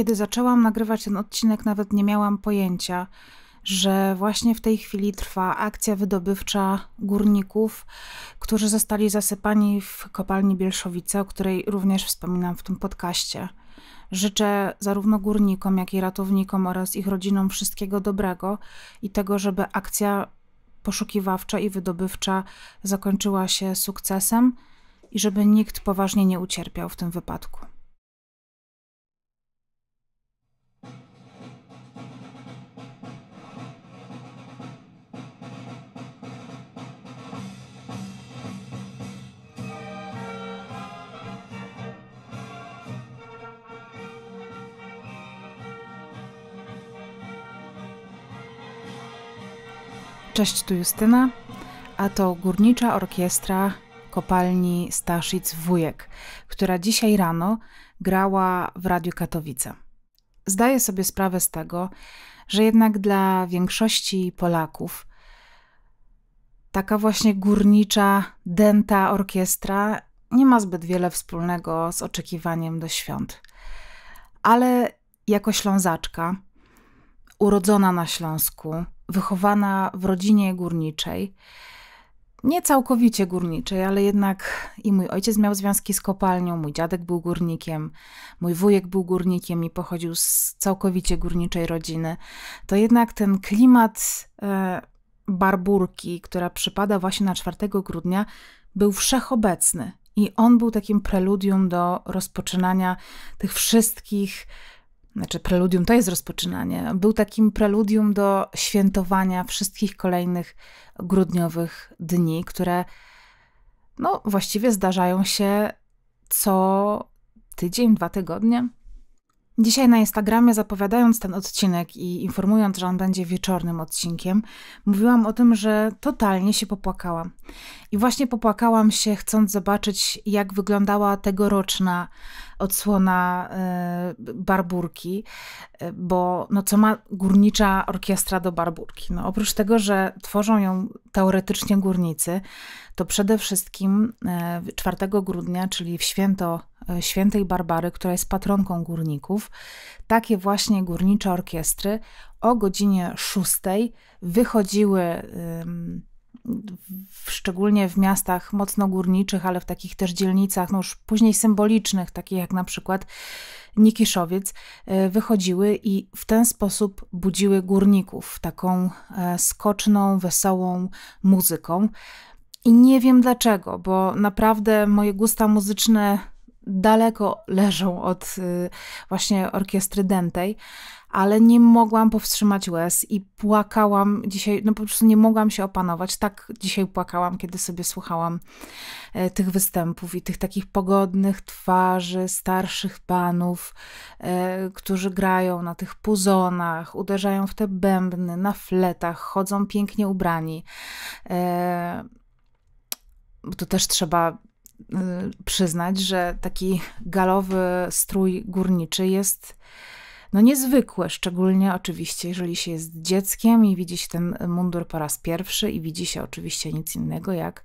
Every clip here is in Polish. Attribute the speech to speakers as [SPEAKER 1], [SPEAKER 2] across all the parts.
[SPEAKER 1] kiedy zaczęłam nagrywać ten odcinek, nawet nie miałam pojęcia, że właśnie w tej chwili trwa akcja wydobywcza górników, którzy zostali zasypani w kopalni Bielszowice, o której również wspominam w tym podcaście. Życzę zarówno górnikom, jak i ratownikom oraz ich rodzinom wszystkiego dobrego i tego, żeby akcja poszukiwawcza i wydobywcza zakończyła się sukcesem i żeby nikt poważnie nie ucierpiał w tym wypadku. Cześć, tu Justyna, a to Górnicza Orkiestra Kopalni Staszic Wujek, która dzisiaj rano grała w Radiu Katowice. Zdaję sobie sprawę z tego, że jednak dla większości Polaków taka właśnie górnicza, dęta orkiestra nie ma zbyt wiele wspólnego z oczekiwaniem do świąt. Ale jako ślązaczka, urodzona na Śląsku, wychowana w rodzinie górniczej. Nie całkowicie górniczej, ale jednak i mój ojciec miał związki z kopalnią, mój dziadek był górnikiem, mój wujek był górnikiem i pochodził z całkowicie górniczej rodziny. To jednak ten klimat e, barburki, która przypada właśnie na 4 grudnia, był wszechobecny. I on był takim preludium do rozpoczynania tych wszystkich znaczy preludium to jest rozpoczynanie, był takim preludium do świętowania wszystkich kolejnych grudniowych dni, które no właściwie zdarzają się co tydzień, dwa tygodnie. Dzisiaj na Instagramie, zapowiadając ten odcinek i informując, że on będzie wieczornym odcinkiem, mówiłam o tym, że totalnie się popłakałam. I właśnie popłakałam się, chcąc zobaczyć, jak wyglądała tegoroczna odsłona e, Barburki, e, bo no co ma górnicza orkiestra do Barburki? No, oprócz tego, że tworzą ją teoretycznie górnicy, to przede wszystkim 4 e, grudnia, czyli w święto E, świętej Barbary, która jest patronką górników, takie właśnie górnicze orkiestry o godzinie 6 wychodziły. Szczególnie w miastach mocno górniczych, ale w takich też dzielnicach, no już później symbolicznych, takich jak na przykład Nikiszowiec, e, wychodziły i w ten sposób budziły górników taką e, skoczną, wesołą muzyką. I nie wiem dlaczego, bo naprawdę moje gusta muzyczne daleko leżą od y, właśnie orkiestry dętej, ale nie mogłam powstrzymać łez i płakałam dzisiaj, no po prostu nie mogłam się opanować. Tak dzisiaj płakałam, kiedy sobie słuchałam e, tych występów i tych takich pogodnych twarzy starszych panów, e, którzy grają na tych puzonach, uderzają w te bębny, na fletach, chodzą pięknie ubrani. E, to też trzeba Y, przyznać, że taki galowy strój górniczy jest no niezwykłe, szczególnie oczywiście, jeżeli się jest dzieckiem i widzi się ten mundur po raz pierwszy i widzi się oczywiście nic innego jak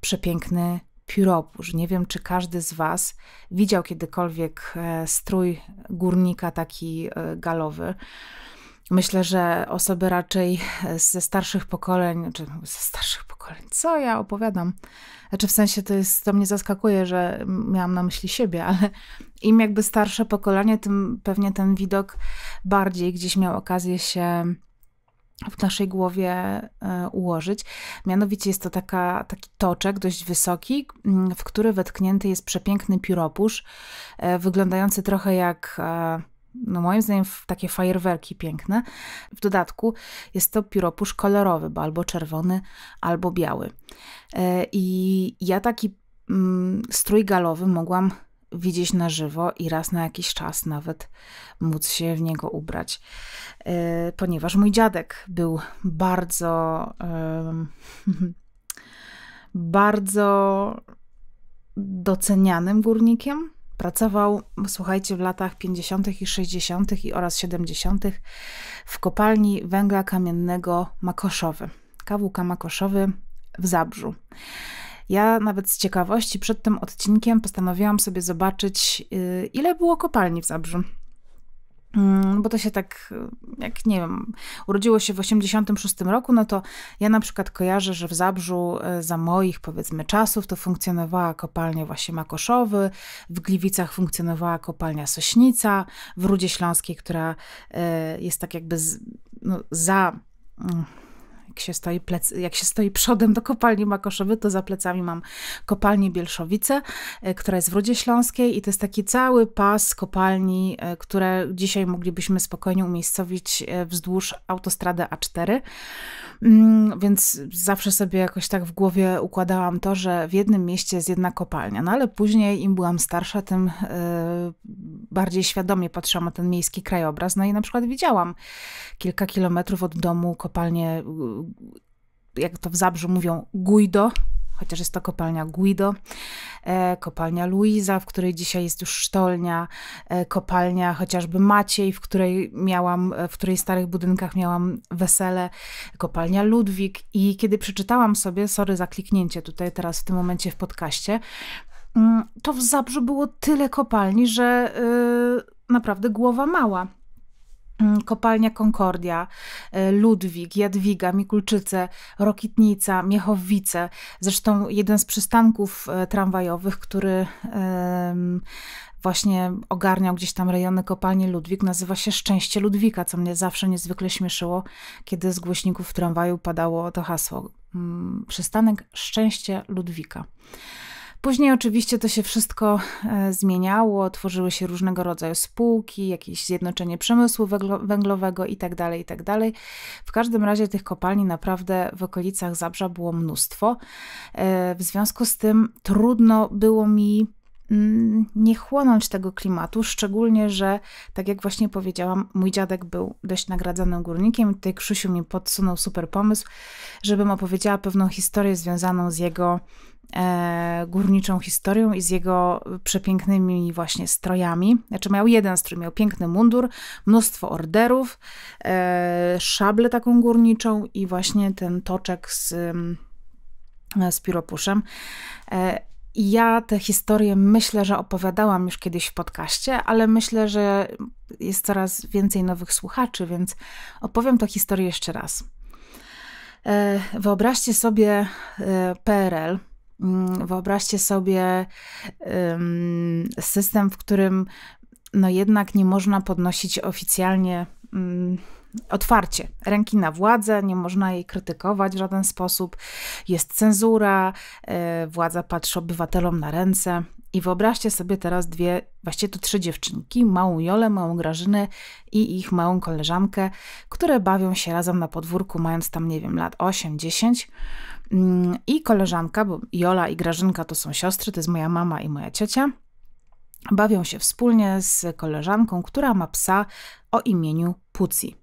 [SPEAKER 1] przepiękny pióropusz. Nie wiem, czy każdy z Was widział kiedykolwiek e, strój górnika taki e, galowy. Myślę, że osoby raczej e, ze starszych pokoleń, czy znaczy, no, ze starszych pokoleń, co ja opowiadam? Znaczy, w sensie to jest, to mnie zaskakuje, że miałam na myśli siebie, ale im jakby starsze pokolenie, tym pewnie ten widok bardziej gdzieś miał okazję się w naszej głowie e, ułożyć. Mianowicie jest to taka, taki toczek dość wysoki, w który wetknięty jest przepiękny pióropusz, e, wyglądający trochę jak no moim zdaniem takie fajerwerki piękne. W dodatku jest to pióropusz kolorowy, bo albo czerwony, albo biały. E, I ja taki mm, strój galowy mogłam widzieć na żywo i raz na jakiś czas nawet móc się w niego ubrać, e, ponieważ mój dziadek był bardzo, bardzo docenianym górnikiem Pracował, słuchajcie, w latach 50. i 60. i oraz 70. w kopalni węgla kamiennego Makoszowy, KWK Makoszowy w Zabrzu. Ja nawet z ciekawości przed tym odcinkiem postanowiłam sobie zobaczyć, y, ile było kopalni w Zabrzu. Mm, bo to się tak, jak nie wiem, urodziło się w 86 roku, no to ja na przykład kojarzę, że w Zabrzu e, za moich powiedzmy czasów to funkcjonowała kopalnia właśnie Makoszowy, w Gliwicach funkcjonowała kopalnia Sośnica, w Rudzie Śląskiej, która e, jest tak jakby z, no, za mm, jak się, stoi plec, jak się stoi przodem do kopalni Makoszowy, to za plecami mam kopalnię Bielszowice, e, która jest w Rudzie Śląskiej i to jest taki cały pas kopalni, e, które dzisiaj moglibyśmy spokojnie umiejscowić e, wzdłuż autostrady A4. Mm, więc zawsze sobie jakoś tak w głowie układałam to, że w jednym mieście jest jedna kopalnia. No ale później im byłam starsza, tym bardziej świadomie patrzyłam na ten miejski krajobraz. No i na przykład widziałam kilka kilometrów od domu kopalnię jak to w Zabrzu mówią, Guido, chociaż jest to kopalnia Guido, e, kopalnia Luiza, w której dzisiaj jest już sztolnia, e, kopalnia chociażby Maciej, w której miałam, e, w której starych budynkach miałam wesele, kopalnia Ludwik i kiedy przeczytałam sobie, sorry za kliknięcie tutaj teraz w tym momencie w podcaście, mm, to w Zabrzu było tyle kopalni, że naprawdę głowa mała. Mm, Kopalnia Konkordia, e, Ludwik, Jadwiga, Mikulczyce, Rokitnica, Miechowice. Zresztą jeden z przystanków e, tramwajowych, który właśnie ogarniał gdzieś tam rejony kopalni Ludwik, nazywa się Szczęście Ludwika, co mnie zawsze niezwykle śmieszyło, kiedy z głośników tramwaju padało to hasło. Mm, przystanek Szczęście Ludwika. Później oczywiście to się wszystko e, zmieniało, tworzyły się różnego rodzaju spółki, jakieś zjednoczenie przemysłu węglowego itd., tak itd. Tak w każdym razie tych kopalni naprawdę w okolicach Zabrza było mnóstwo. E, w związku z tym trudno było mi Mm, nie chłonąć tego klimatu, szczególnie, że tak jak właśnie powiedziałam, mój dziadek był dość nagradzanym górnikiem i tutaj Krzysiu mi podsunął super pomysł, żebym opowiedziała pewną historię związaną z jego e, górniczą historią i z jego przepięknymi właśnie strojami. Znaczy miał jeden strój, miał piękny mundur, mnóstwo orderów, e, szablę taką górniczą i właśnie ten toczek z... Mm, z piropuszem. E, ja tę historię myślę, że opowiadałam już kiedyś w podcaście, ale myślę, że jest coraz więcej nowych słuchaczy, więc opowiem tę historię jeszcze raz. E, wyobraźcie sobie e, PRL, mm, wyobraźcie sobie system, w którym no jednak nie można podnosić oficjalnie mm, otwarcie ręki na władzę, nie można jej krytykować w żaden sposób. Jest cenzura, e, władza patrzy obywatelom na ręce. I wyobraźcie sobie teraz dwie, właściwie to trzy dziewczynki, małą Jolę, małą Grażynę i ich małą koleżankę, które bawią się razem na podwórku, mając tam, nie wiem, lat 8-10. Mm, I koleżanka, bo Jola i Grażynka to są siostry, to jest moja mama i moja ciocia, bawią się wspólnie z koleżanką, która ma psa o imieniu Pucji.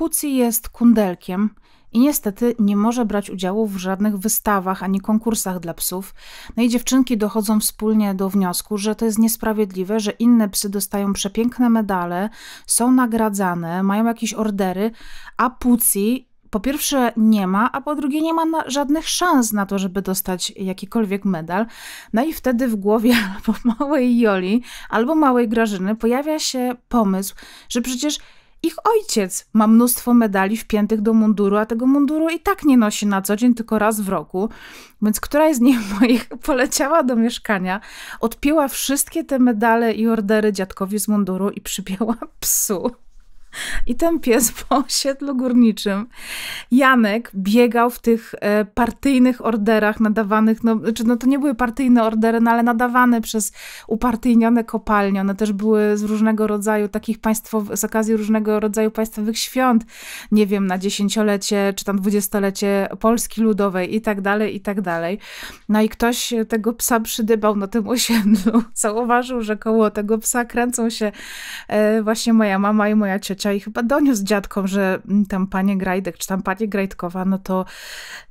[SPEAKER 1] Pucy jest kundelkiem i niestety nie może brać udziału w żadnych wystawach ani konkursach dla psów. No i dziewczynki dochodzą wspólnie do wniosku, że to jest niesprawiedliwe, że inne psy dostają przepiękne medale, są nagradzane, mają jakieś ordery, a Pucy po pierwsze nie ma, a po drugie nie ma żadnych szans na to, żeby dostać jakikolwiek medal. No i wtedy w głowie albo małej Joli, albo małej Grażyny pojawia się pomysł, że przecież ich ojciec ma mnóstwo medali wpiętych do munduru, a tego munduru i tak nie nosi na co dzień, tylko raz w roku. Więc któraś z nich moich poleciała do mieszkania, odpięła wszystkie te medale i ordery dziadkowi z munduru i przybiła psu. I ten pies po osiedlu górniczym. Janek biegał w tych e, partyjnych orderach nadawanych, no, znaczy, no to nie były partyjne ordery, no ale nadawane przez upartyjnione kopalnie. One też były z różnego rodzaju takich państwowych, z okazji różnego rodzaju państwowych świąt, nie wiem, na dziesięciolecie czy tam dwudziestolecie Polski Ludowej i tak dalej, i tak dalej. No i ktoś tego psa przydybał na tym osiedlu. Zauważył, że koło tego psa kręcą się e, właśnie moja mama i moja ciocia życia i chyba doniósł dziadkom, że mm, tam panie Grajdek czy tam panie Grajdkowa, no to,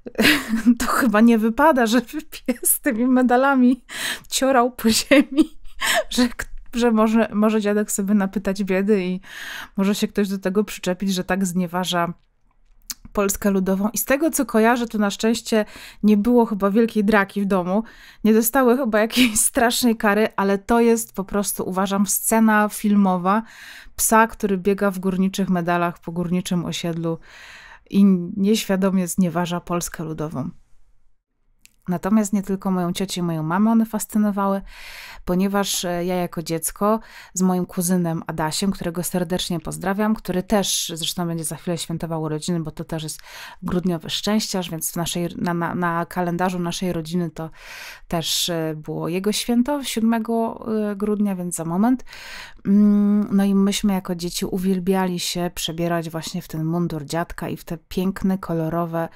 [SPEAKER 1] to chyba nie wypada, żeby pies z tymi medalami ciorał po ziemi, że że może, może dziadek sobie napytać biedy i może się ktoś do tego przyczepić, że tak znieważa Polskę Ludową i z tego co kojarzę, to na szczęście nie było chyba wielkiej draki w domu, nie dostały chyba jakiejś strasznej kary, ale to jest po prostu uważam scena filmowa psa, który biega w górniczych medalach po górniczym osiedlu i nieświadomie znieważa Polskę Ludową. Natomiast nie tylko moją ciocię i moją mamę one fascynowały, ponieważ e, ja jako dziecko z moim kuzynem Adasiem, którego serdecznie pozdrawiam, który też zresztą będzie za chwilę świętował urodziny, bo to też jest grudniowy szczęściarz, więc w naszej, na, na, na kalendarzu naszej rodziny to też e, było jego święto 7 e, grudnia, więc za moment. Mm, no i myśmy jako dzieci uwielbiali się przebierać właśnie w ten mundur dziadka i w te piękne, kolorowe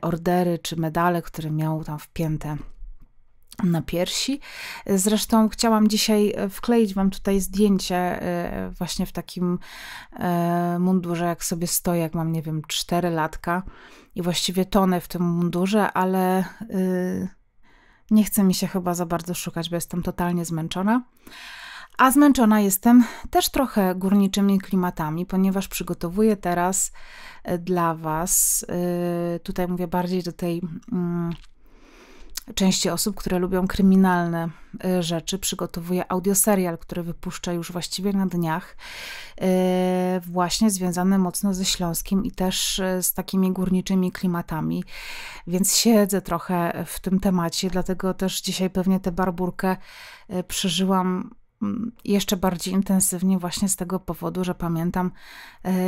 [SPEAKER 1] ordery czy medale, które miał tam wpięte na piersi. Zresztą chciałam dzisiaj e, wkleić Wam tutaj zdjęcie e, właśnie w takim e, mundurze, jak sobie stoję, jak mam, nie wiem, 4 latka i właściwie tonę w tym mundurze, ale y, nie chce mi się chyba za bardzo szukać, bo jestem totalnie zmęczona. A zmęczona jestem też trochę górniczymi klimatami, ponieważ przygotowuję teraz dla Was, y, tutaj mówię bardziej do tej mm, części osób, które lubią kryminalne y, rzeczy, przygotowuje audioserial, który wypuszcza już właściwie na dniach, y, właśnie związany mocno ze śląskim i też y, z takimi górniczymi klimatami. Więc siedzę trochę w tym temacie, dlatego też dzisiaj pewnie tę barburkę przeżyłam mm, jeszcze bardziej intensywnie właśnie z tego powodu, że pamiętam,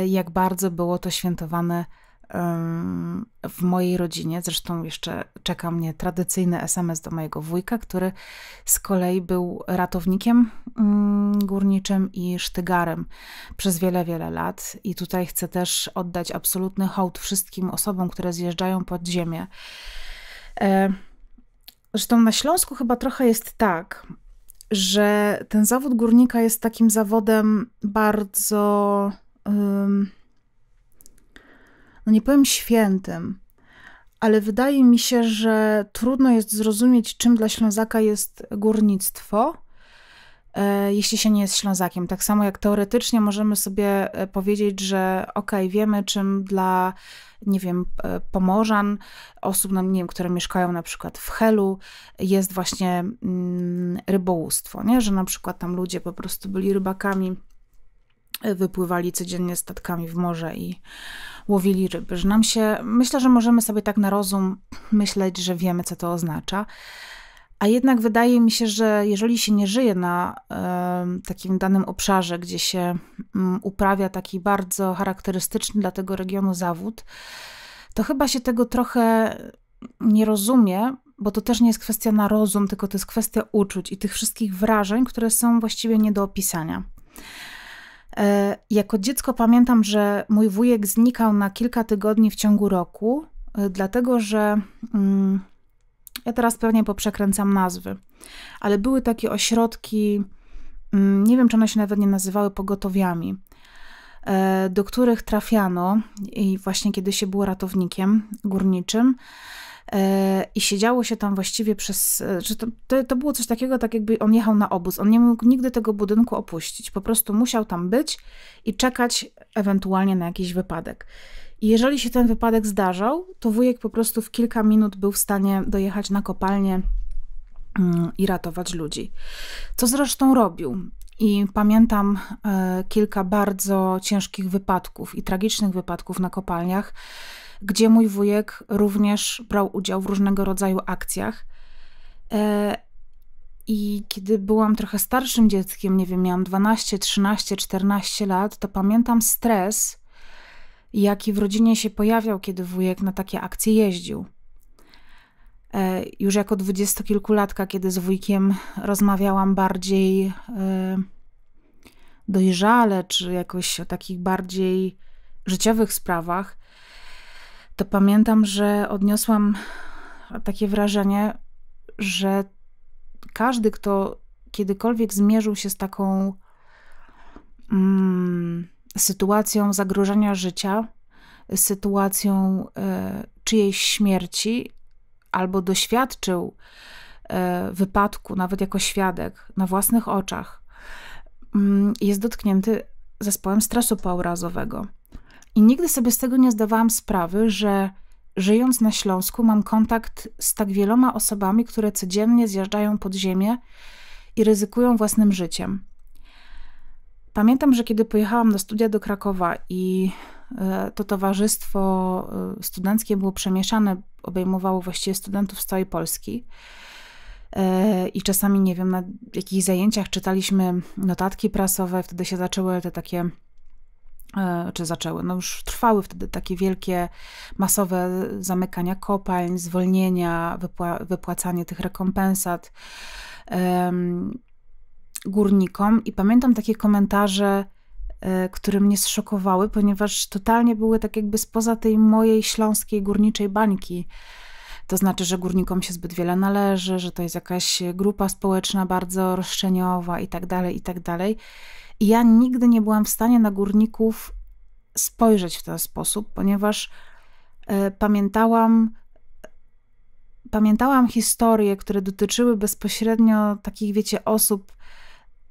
[SPEAKER 1] jak bardzo było to świętowane w mojej rodzinie, zresztą jeszcze czeka mnie tradycyjny SMS do mojego wujka, który z kolei był ratownikiem mm, górniczym i sztygarem przez wiele, wiele lat. I tutaj chcę też oddać absolutny hołd wszystkim osobom, które zjeżdżają pod ziemię. E, zresztą na Śląsku chyba trochę jest tak, że ten zawód górnika jest takim zawodem bardzo. Um, no nie powiem świętym, ale wydaje mi się, że trudno jest zrozumieć, czym dla Ślązaka jest górnictwo, e, jeśli się nie jest Ślązakiem. Tak samo jak teoretycznie możemy sobie e, powiedzieć, że okej, okay, wiemy, czym dla, nie wiem, e, Pomorzan, osób, no, nie wiem, które mieszkają na przykład w Helu, jest właśnie mm, rybołówstwo, nie? że na przykład tam ludzie po prostu byli rybakami wypływali codziennie statkami w morze i łowili ryby. Że nam się, myślę, że możemy sobie tak na rozum myśleć, że wiemy, co to oznacza. A jednak wydaje mi się, że jeżeli się nie żyje na y, takim danym obszarze, gdzie się y, uprawia taki bardzo charakterystyczny dla tego regionu zawód, to chyba się tego trochę nie rozumie, bo to też nie jest kwestia na rozum, tylko to jest kwestia uczuć i tych wszystkich wrażeń, które są właściwie nie do opisania. E, jako dziecko pamiętam, że mój wujek znikał na kilka tygodni w ciągu roku, e, dlatego że mm, ja teraz pewnie poprzekręcam nazwy, ale były takie ośrodki, mm, nie wiem czy one się nawet nie nazywały pogotowiami, e, do których trafiano i właśnie kiedy się było ratownikiem górniczym, E, i siedziało się tam właściwie przez. E, że to, to, było coś takiego, tak jakby on jechał na obóz. On nie mógł nigdy tego budynku opuścić. Po prostu musiał tam być i czekać ewentualnie na jakiś wypadek. I jeżeli się ten wypadek zdarzał, to wujek po prostu w kilka minut był w stanie dojechać na kopalnię mm, i ratować ludzi. Co zresztą robił. I pamiętam e, kilka bardzo ciężkich wypadków i tragicznych wypadków na kopalniach gdzie mój wujek również brał udział w różnego rodzaju akcjach. E, I kiedy byłam trochę starszym dzieckiem, nie wiem, miałam 12, 13, 14 lat, to pamiętam stres, jaki w rodzinie się pojawiał, kiedy wujek na takie akcje jeździł. E, już jako dwudziestokilkulatka, kiedy z wujkiem rozmawiałam bardziej e, dojrzale, czy jakoś o takich bardziej życiowych sprawach, to pamiętam, że odniosłam takie wrażenie, że każdy, kto kiedykolwiek zmierzył się z taką mm, sytuacją zagrożenia życia, sytuacją e, czyjejś śmierci, albo doświadczył e, wypadku, nawet jako świadek, na własnych oczach, mm, jest dotknięty zespołem stresu pourazowego. I nigdy sobie z tego nie zdawałam sprawy, że żyjąc na Śląsku mam kontakt z tak wieloma osobami, które codziennie zjeżdżają pod ziemię i ryzykują własnym życiem. Pamiętam, że kiedy pojechałam na studia do Krakowa i e, to towarzystwo e, studenckie było przemieszane, obejmowało właściwie studentów z całej Polski. E, I czasami, nie wiem, na jakichś zajęciach czytaliśmy notatki prasowe, wtedy się zaczęły te takie E, czy zaczęły, no już trwały wtedy takie wielkie, masowe zamykania kopalń, zwolnienia, wypła wypłacanie tych rekompensat um, górnikom. I pamiętam takie komentarze, e, które mnie zszokowały, ponieważ totalnie były tak jakby spoza tej mojej śląskiej górniczej bańki. To znaczy, że górnikom się zbyt wiele należy, że to jest jakaś grupa społeczna bardzo roszczeniowa i tak dalej, i tak dalej ja nigdy nie byłam w stanie na górników spojrzeć w ten sposób, ponieważ e, pamiętałam, pamiętałam historie, które dotyczyły bezpośrednio takich, wiecie, osób,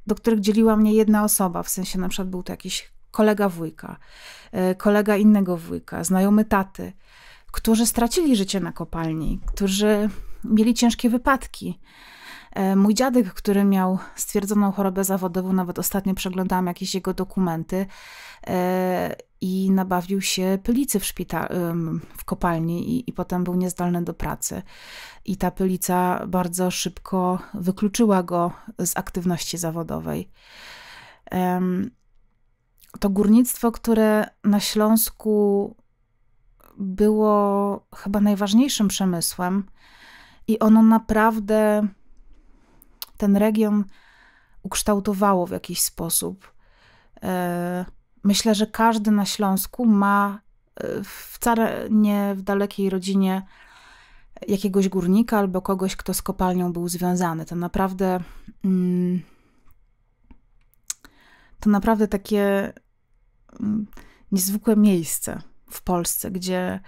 [SPEAKER 1] do których dzieliła mnie jedna osoba, w sensie na przykład był to jakiś kolega wujka, e, kolega innego wujka, znajomy taty, którzy stracili życie na kopalni, którzy mieli ciężkie wypadki E, mój dziadek, który miał stwierdzoną chorobę zawodową, nawet ostatnio przeglądałam jakieś jego dokumenty e, i nabawił się pylicy w, w kopalni i, i potem był niezdolny do pracy. I ta pylica bardzo szybko wykluczyła go z aktywności zawodowej. To górnictwo, które na Śląsku było chyba najważniejszym przemysłem, i ono naprawdę ten region ukształtowało w jakiś sposób. E, myślę, że każdy na Śląsku ma e, wcale nie w dalekiej rodzinie jakiegoś górnika albo kogoś, kto z kopalnią był związany. To naprawdę. Mm, to naprawdę takie mm, niezwykłe miejsce w Polsce, gdzie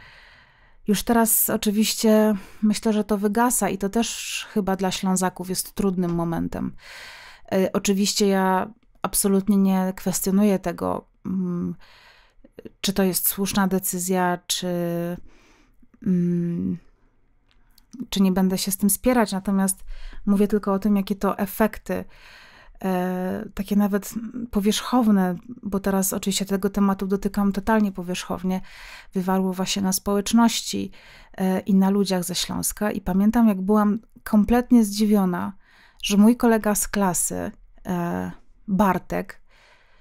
[SPEAKER 1] już teraz oczywiście myślę, że to wygasa i to też chyba dla Ślązaków jest trudnym momentem. E, oczywiście ja absolutnie nie kwestionuję tego, mm, czy to jest słuszna decyzja, czy, mm, czy nie będę się z tym spierać. Natomiast mówię tylko o tym, jakie to efekty E, takie nawet powierzchowne, bo teraz oczywiście tego tematu dotykam totalnie powierzchownie, wywarło właśnie na społeczności e, i na ludziach ze Śląska. I pamiętam, jak byłam kompletnie zdziwiona, że mój kolega z klasy, e, Bartek,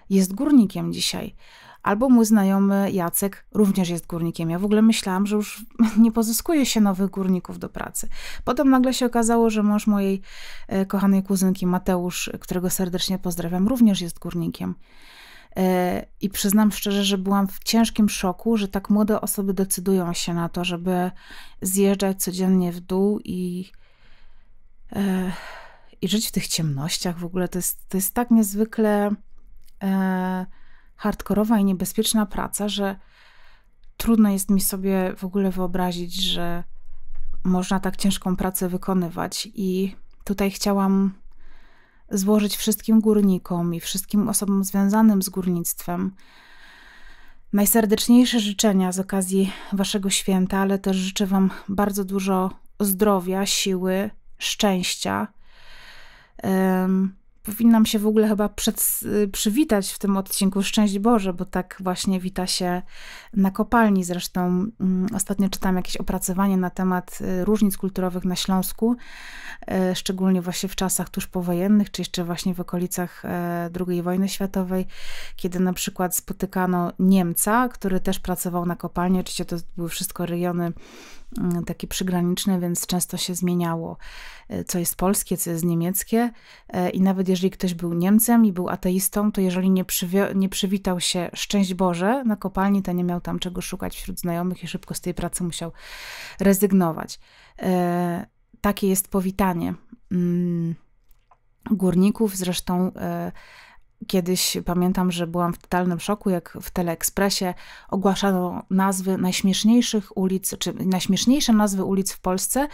[SPEAKER 1] jest górnikiem dzisiaj albo mój znajomy Jacek również jest górnikiem. Ja w ogóle myślałam, że już nie pozyskuje się nowych górników do pracy. Potem nagle się okazało, że mąż mojej e, kochanej kuzynki Mateusz, którego serdecznie pozdrawiam, również jest górnikiem. E, I przyznam szczerze, że byłam w ciężkim szoku, że tak młode osoby decydują się na to, żeby zjeżdżać codziennie w dół i, e, i żyć w tych ciemnościach. W ogóle to jest, to jest tak niezwykle hardkorowa i niebezpieczna praca, że trudno jest mi sobie w ogóle wyobrazić, że można tak ciężką pracę wykonywać. I tutaj chciałam złożyć wszystkim górnikom i wszystkim osobom związanym z górnictwem najserdeczniejsze życzenia z okazji Waszego święta, ale też życzę Wam bardzo dużo zdrowia, siły, szczęścia. Um, powinnam się w ogóle chyba przed, y, przywitać w tym odcinku Szczęść Boże, bo tak właśnie wita się na kopalni. Zresztą mm, ostatnio czytam jakieś opracowanie na temat y, różnic kulturowych na Śląsku, y, szczególnie właśnie w czasach tuż powojennych, czy jeszcze właśnie w okolicach e, II wojny światowej, kiedy na przykład spotykano Niemca, który też pracował na kopalni. Oczywiście to były wszystko rejony Mm, takie przygraniczne, więc często się zmieniało, e, co jest polskie, co jest niemieckie. E, I nawet jeżeli ktoś był Niemcem i był ateistą, to jeżeli nie, nie przywitał się szczęść Boże na kopalni, to nie miał tam czego szukać wśród znajomych i szybko z tej pracy musiał rezygnować. E, takie jest powitanie mm, górników. Zresztą Kiedyś pamiętam, że byłam w totalnym szoku, jak w Teleekspresie ogłaszano nazwy najśmieszniejszych ulic, czy najśmieszniejsze nazwy ulic w Polsce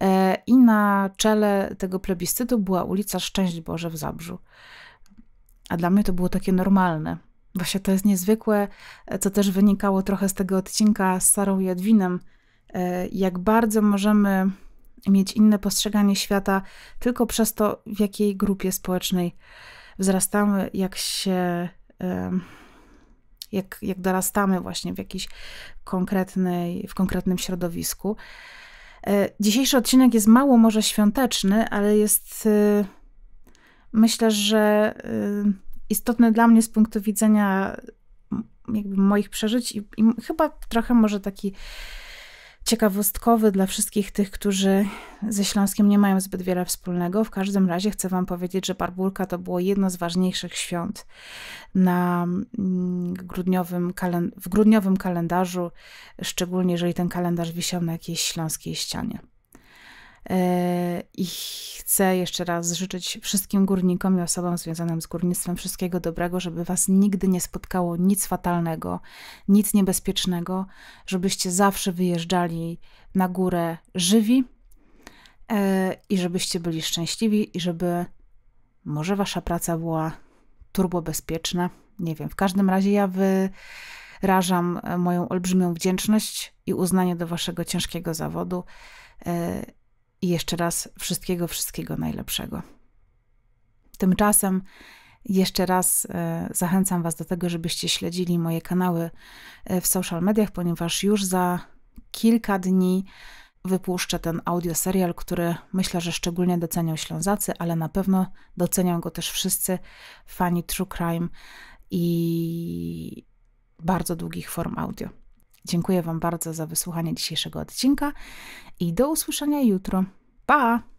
[SPEAKER 1] e, i na czele tego plebiscytu była ulica Szczęść Boże w Zabrzu. A dla mnie to było takie normalne. Właśnie to jest niezwykłe, co też wynikało trochę z tego odcinka z Sarą Jadwinem, e, jak bardzo możemy mieć inne postrzeganie świata tylko przez to, w jakiej grupie społecznej wzrastamy, jak się. Jak, jak dorastamy właśnie w jakiejś konkretnej, w konkretnym środowisku. E, dzisiejszy odcinek jest mało może świąteczny, ale jest y, myślę, że y, istotny dla mnie z punktu widzenia jakby moich przeżyć i, i chyba trochę może taki ciekawostkowy dla wszystkich tych, którzy ze Śląskiem nie mają zbyt wiele wspólnego. W każdym razie chcę Wam powiedzieć, że Barbulka to było jedno z ważniejszych świąt na mm, grudniowym w grudniowym kalendarzu, szczególnie jeżeli ten kalendarz wisiał na jakiejś śląskiej ścianie. E, I chcę jeszcze raz życzyć wszystkim górnikom i osobom związanym z górnictwem wszystkiego dobrego, żeby Was nigdy nie spotkało nic fatalnego, nic niebezpiecznego, żebyście zawsze wyjeżdżali na górę żywi e, i żebyście byli szczęśliwi i żeby może Wasza praca była turbobezpieczna. Nie wiem, w każdym razie ja wyrażam e, moją olbrzymią wdzięczność i uznanie do Waszego ciężkiego zawodu i jeszcze raz wszystkiego, wszystkiego najlepszego. Tymczasem jeszcze raz e, zachęcam Was do tego, żebyście śledzili moje kanały e, w social mediach, ponieważ już za kilka dni wypuszczę ten serial, który myślę, że szczególnie docenią Ślązacy, ale na pewno docenią go też wszyscy fani True Crime i bardzo długich form audio. Dziękuję Wam bardzo za wysłuchanie dzisiejszego odcinka i do usłyszenia jutro. Pa!